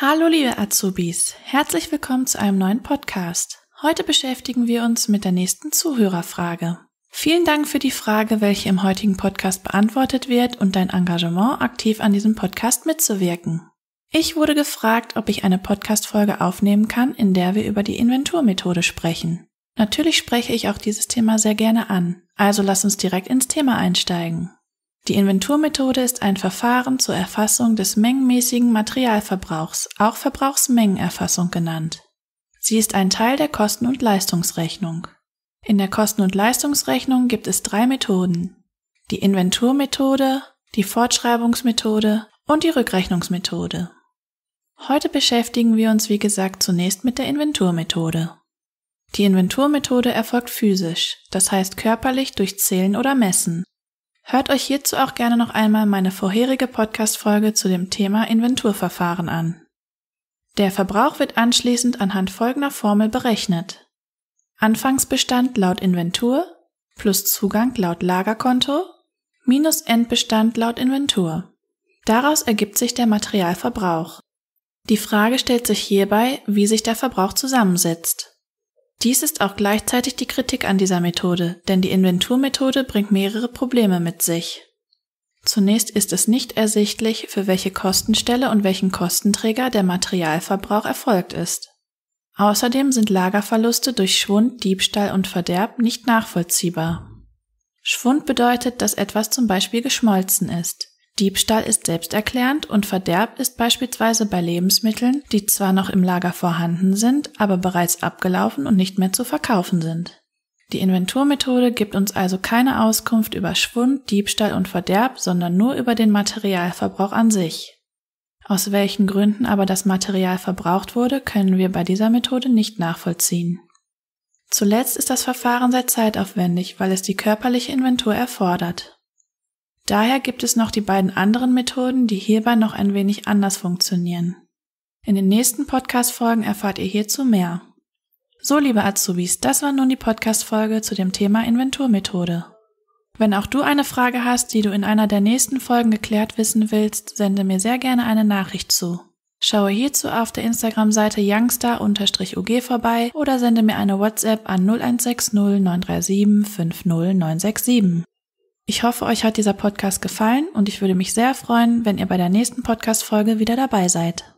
Hallo liebe Azubis, herzlich willkommen zu einem neuen Podcast. Heute beschäftigen wir uns mit der nächsten Zuhörerfrage. Vielen Dank für die Frage, welche im heutigen Podcast beantwortet wird und dein Engagement, aktiv an diesem Podcast mitzuwirken. Ich wurde gefragt, ob ich eine Podcast-Folge aufnehmen kann, in der wir über die Inventurmethode sprechen. Natürlich spreche ich auch dieses Thema sehr gerne an, also lass uns direkt ins Thema einsteigen. Die Inventurmethode ist ein Verfahren zur Erfassung des mengenmäßigen Materialverbrauchs, auch Verbrauchsmengenerfassung genannt. Sie ist ein Teil der Kosten- und Leistungsrechnung. In der Kosten- und Leistungsrechnung gibt es drei Methoden. Die Inventurmethode, die Fortschreibungsmethode und die Rückrechnungsmethode. Heute beschäftigen wir uns, wie gesagt, zunächst mit der Inventurmethode. Die Inventurmethode erfolgt physisch, das heißt körperlich durch Zählen oder Messen. Hört euch hierzu auch gerne noch einmal meine vorherige Podcast-Folge zu dem Thema Inventurverfahren an. Der Verbrauch wird anschließend anhand folgender Formel berechnet. Anfangsbestand laut Inventur plus Zugang laut Lagerkonto minus Endbestand laut Inventur. Daraus ergibt sich der Materialverbrauch. Die Frage stellt sich hierbei, wie sich der Verbrauch zusammensetzt. Dies ist auch gleichzeitig die Kritik an dieser Methode, denn die Inventurmethode bringt mehrere Probleme mit sich. Zunächst ist es nicht ersichtlich, für welche Kostenstelle und welchen Kostenträger der Materialverbrauch erfolgt ist. Außerdem sind Lagerverluste durch Schwund, Diebstahl und Verderb nicht nachvollziehbar. Schwund bedeutet, dass etwas zum Beispiel geschmolzen ist. Diebstahl ist selbsterklärend und Verderb ist beispielsweise bei Lebensmitteln, die zwar noch im Lager vorhanden sind, aber bereits abgelaufen und nicht mehr zu verkaufen sind. Die Inventurmethode gibt uns also keine Auskunft über Schwund, Diebstahl und Verderb, sondern nur über den Materialverbrauch an sich. Aus welchen Gründen aber das Material verbraucht wurde, können wir bei dieser Methode nicht nachvollziehen. Zuletzt ist das Verfahren sehr zeitaufwendig, weil es die körperliche Inventur erfordert. Daher gibt es noch die beiden anderen Methoden, die hierbei noch ein wenig anders funktionieren. In den nächsten Podcast-Folgen erfahrt ihr hierzu mehr. So, liebe Azubis, das war nun die Podcast-Folge zu dem Thema Inventurmethode. Wenn auch du eine Frage hast, die du in einer der nächsten Folgen geklärt wissen willst, sende mir sehr gerne eine Nachricht zu. Schaue hierzu auf der Instagram-Seite youngstar-ug vorbei oder sende mir eine WhatsApp an 0160 937 50 967. Ich hoffe, euch hat dieser Podcast gefallen und ich würde mich sehr freuen, wenn ihr bei der nächsten Podcast-Folge wieder dabei seid.